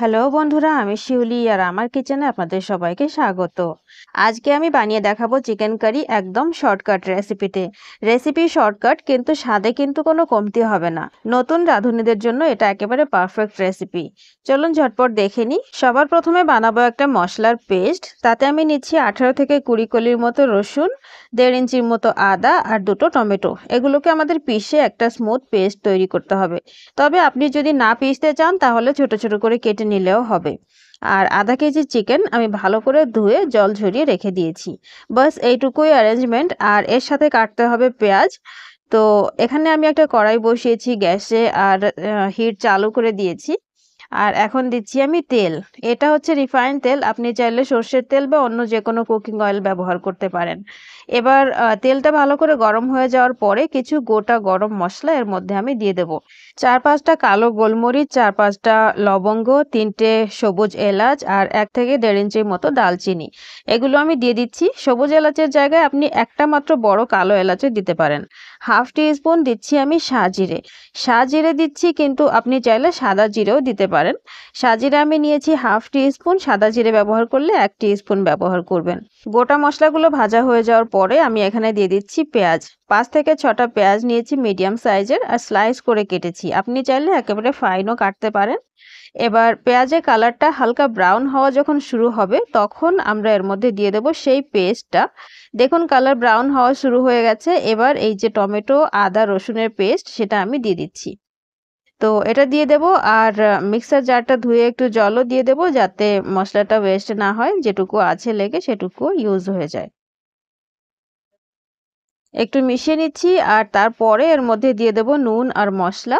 Hello বন্ধুরা আমি শিউলি আর আমার কিচেনে আপনাদের সবাইকে স্বাগত আজকে আমি বানিয়ে দেখাবো চিকেন কারি একদম শর্টকাট রেসিপিতে রেসিপি শর্টকাট কিন্তু স্বাদে কিন্তু কোনো কমতি হবে না নতুন রাঁধুনিদের জন্য এটা একেবারে পারফেক্ট রেসিপি চলুন ঝটপট দেখে নিই সবার প্রথমে বানাবো একটা মশলার পেস্ট তাতে আমি নিচ্ছি আঠারো থেকে কুড়ি কলির মতো রসুন দেড় ইঞ্চির মতো আদা আর দুটো টমেটো এগুলোকে আমাদের পিষে একটা স্মুথ পেস্ট তৈরি করতে হবে তবে আপনি যদি না পিষতে চান তাহলে ছোট ছোট করে কেটে ভেজে নিলেও হবে আর আধা কেজি চিকেন আমি ভালো করে ধুয়ে জল ঝরিয়ে রেখে দিয়েছি বাস এইটুকুই অ্যারেঞ্জমেন্ট আর এর সাথে কাটতে হবে পেঁয়াজ তো এখানে আমি একটা কড়াই বসিয়েছি গ্যাসে আর হিট চালু করে দিয়েছি আর এখন দিচ্ছি আমি তেল এটা হচ্ছে রিফাইন তেল আপনি চাইলে সর্ষের তেল বা অন্য যে কোনো কুকিং অয়েল ব্যবহার করতে পারেন এবার তেলটা ভালো করে গরম হয়ে যাওয়ার পরে কিছু গোটা গরম মশলা এর মধ্যে আমি দিয়ে দেব চার পাঁচটা কালো গোলমরিচ চার পাঁচটা লবঙ্গ তিনটে সবুজ এলাচ আর এক থেকে দেড় ইঞ্চির মতো দালচিনি এগুলো আমি দিয়ে দিচ্ছি সবুজ এলাচের জায়গায় আপনি একটা মাত্র বড় কালো এলাচও দিতে পারেন হাফ টি স্পুন দিচ্ছি আমি জিরে শাহ জিরে দিচ্ছি কিন্তু আপনি চাইলে সাদা জিরেও দিতে পারেন পারেন সাজিরা আমি নিয়েছি হাফ টি স্পুন সাদা জিরে ব্যবহার করলে এক টি স্পুন ব্যবহার করবেন গোটা মশলাগুলো ভাজা হয়ে যাওয়ার পরে আমি এখানে দিয়ে দিচ্ছি পেঁয়াজ পাঁচ থেকে ছটা পেঁয়াজ নিয়েছি মিডিয়াম সাইজের আর স্লাইস করে কেটেছি আপনি চাইলে একেবারে ফাইনও কাটতে পারেন এবার পেঁয়াজের কালারটা হালকা ব্রাউন হওয়া যখন শুরু হবে তখন আমরা এর মধ্যে দিয়ে দেব সেই পেস্টটা দেখুন কালার ব্রাউন হওয়া শুরু হয়ে গেছে এবার এই যে টমেটো আদা রসুনের পেস্ট সেটা আমি দিয়ে দিচ্ছি তো এটা দিয়ে দেব আর মিক্সার জারটা ধুয়ে একটু জলও দিয়ে দেব যাতে মশলাটা ওয়েস্ট না হয় যেটুকু আছে লেগে সেটুকু ইউজ হয়ে যায় একটু মিশিয়ে নিচ্ছি আর তারপরে এর মধ্যে দিয়ে দেব নুন আর মশলা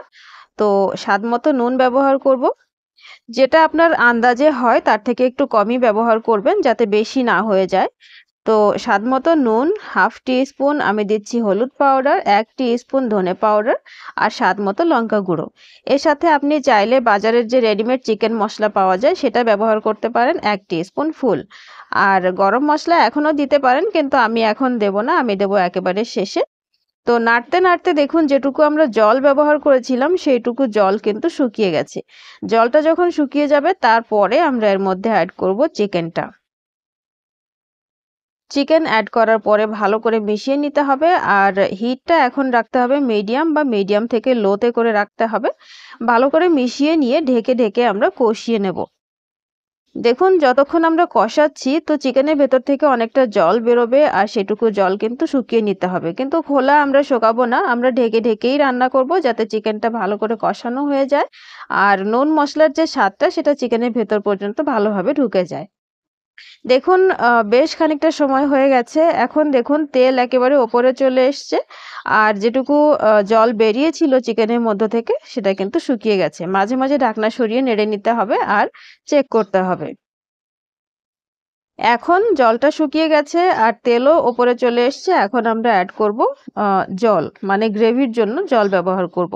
তো স্বাদ মতো নুন ব্যবহার করব। যেটা আপনার আন্দাজে হয় তার থেকে একটু কমই ব্যবহার করবেন যাতে বেশি না হয়ে যায় তো স্বাদ মতো নুন হাফ স্পুন আমি দিচ্ছি হলুদ পাউডার এক স্পুন ধনে পাউডার আর স্বাদ মতো লঙ্কা গুঁড়ো এর সাথে আপনি চাইলে বাজারের যে রেডিমেড চিকেন মশলা পাওয়া যায় সেটা ব্যবহার করতে পারেন এক স্পুন ফুল আর গরম মশলা এখনও দিতে পারেন কিন্তু আমি এখন দেব না আমি দেব একেবারে শেষে তো নাড়তে নাড়তে দেখুন যেটুকু আমরা জল ব্যবহার করেছিলাম সেইটুকু জল কিন্তু শুকিয়ে গেছে জলটা যখন শুকিয়ে যাবে তারপরে আমরা এর মধ্যে অ্যাড করব চিকেনটা চিকেন অ্যাড করার পরে ভালো করে মিশিয়ে নিতে হবে আর হিটটা এখন রাখতে হবে মিডিয়াম বা মিডিয়াম থেকে লোতে করে রাখতে হবে ভালো করে মিশিয়ে নিয়ে ঢেকে ঢেকে আমরা কষিয়ে নেব দেখুন যতক্ষণ আমরা কষাচ্ছি তো চিকেনের ভেতর থেকে অনেকটা জল বেরোবে আর সেটুকু জল কিন্তু শুকিয়ে নিতে হবে কিন্তু খোলা আমরা শোকাবো না আমরা ঢেকে ঢেকেই রান্না করব যাতে চিকেনটা ভালো করে কষানো হয়ে যায় আর নুন মশলার যে স্বাদটা সেটা চিকেনের ভেতর পর্যন্ত ভালোভাবে ঢুকে যায় দেখুন বেশ খানিকটা সময় হয়ে গেছে এখন দেখুন তেল একেবারে ওপরে চলে এসছে আর যেটুকু জল বেরিয়েছিল চিকেনের মধ্য থেকে সেটা কিন্তু শুকিয়ে গেছে মাঝে মাঝে ঢাকনা সরিয়ে নেড়ে নিতে হবে আর চেক করতে হবে এখন জলটা শুকিয়ে গেছে আর তেলও ওপরে চলে এসছে এখন আমরা অ্যাড করব জল মানে গ্রেভির জন্য জল ব্যবহার করব।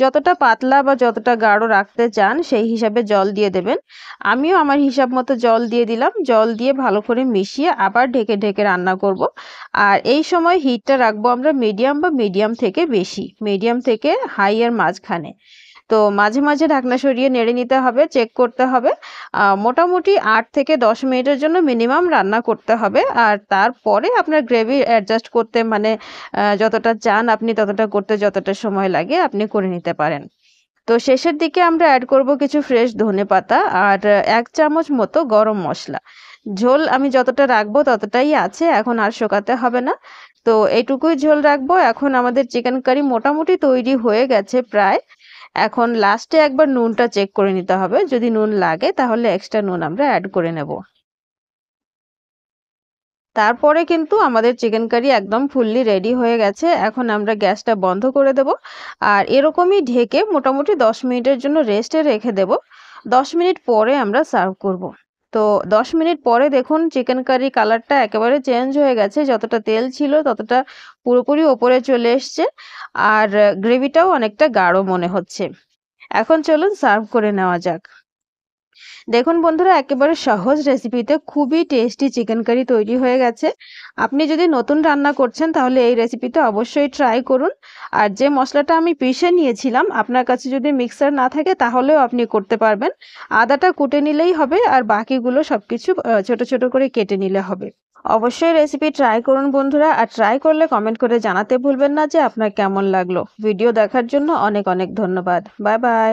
যতটা পাতলা বা যতটা গাঢ় রাখতে চান সেই হিসাবে জল দিয়ে দেবেন আমিও আমার হিসাব মতো জল দিয়ে দিলাম জল দিয়ে ভালো করে মিশিয়ে আবার ঢেকে ঢেকে রান্না করব। আর এই সময় হিটটা রাখবো আমরা মিডিয়াম বা মিডিয়াম থেকে বেশি মিডিয়াম থেকে হাই এর মাঝখানে তো মাঝে মাঝে ঢাকনা সরিয়ে নেড়ে নিতে হবে চেক করতে হবে মোটামুটি আট থেকে দশ মিনিটের জন্য মিনিমাম রান্না করতে হবে আর তারপরে আপনার গ্রেভি অ্যাডজাস্ট করতে মানে যতটা চান আপনি ততটা করতে যতটা সময় লাগে আপনি করে নিতে পারেন তো শেষের দিকে আমরা অ্যাড করব কিছু ফ্রেশ ধনে পাতা আর এক চামচ মতো গরম মশলা ঝোল আমি যতটা রাখবো ততটাই আছে এখন আর শোকাতে হবে না তো এইটুকুই ঝোল রাখবো এখন আমাদের চিকেন কারি মোটামুটি তৈরি হয়ে গেছে প্রায় এখন লাস্টে একবার নুনটা চেক করে নিতে হবে যদি নুন লাগে তাহলে এক্সট্রা নুন আমরা অ্যাড করে নেব তারপরে কিন্তু আমাদের চিকেন কারি একদম ফুললি রেডি হয়ে গেছে এখন আমরা গ্যাসটা বন্ধ করে দেব আর এরকমই ঢেকে মোটামুটি দশ মিনিটের জন্য রেস্টে রেখে দেব দশ মিনিট পরে আমরা সার্ভ করব তো 10 মিনিট পরে দেখুন চিকেন কারি কালারটা একেবারে চেঞ্জ হয়ে গেছে যতটা তেল ছিল ততটা পুরোপুরি ওপরে চলে এসছে আর গ্রেভিটাও অনেকটা গাঢ় মনে হচ্ছে এখন চলুন সার্ভ করে নেওয়া যাক দেখুন বন্ধুরা একেবারে সহজ রেসিপিতে খুবই টেস্টি চিকেন কারি তৈরি হয়ে গেছে আপনি যদি নতুন রান্না করছেন তাহলে এই রেসিপিতে অবশ্যই ট্রাই করুন আর যে মশলাটা আমি পিষে নিয়েছিলাম আপনার কাছে যদি মিক্সার না থাকে তাহলেও আপনি করতে পারবেন আদাটা কুটে নিলেই হবে আর বাকিগুলো সব কিছু ছোটো ছোটো করে কেটে নিলে হবে অবশ্যই রেসিপি ট্রাই করুন বন্ধুরা আর ট্রাই করলে কমেন্ট করে জানাতে ভুলবেন না যে আপনার কেমন লাগলো ভিডিও দেখার জন্য অনেক অনেক ধন্যবাদ বাই বাই